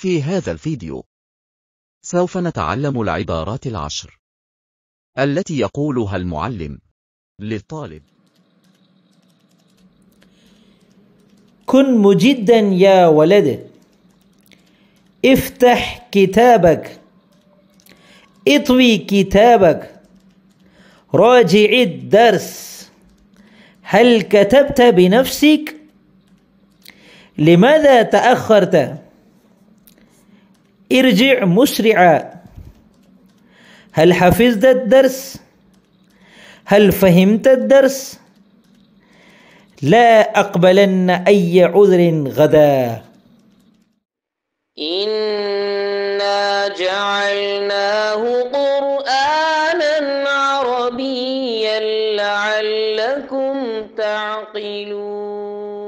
في هذا الفيديو سوف نتعلم العبارات العشر التي يقولها المعلم للطالب كن مجدا يا ولدي افتح كتابك اطوي كتابك راجع الدرس هل كتبت بنفسك لماذا تاخرت ارجع مسرعا هل حفظت الدرس هل فهمت الدرس لا أقبلن أي عذر غدا إنا جعلناه قرآنا عربيا لعلكم تعقلون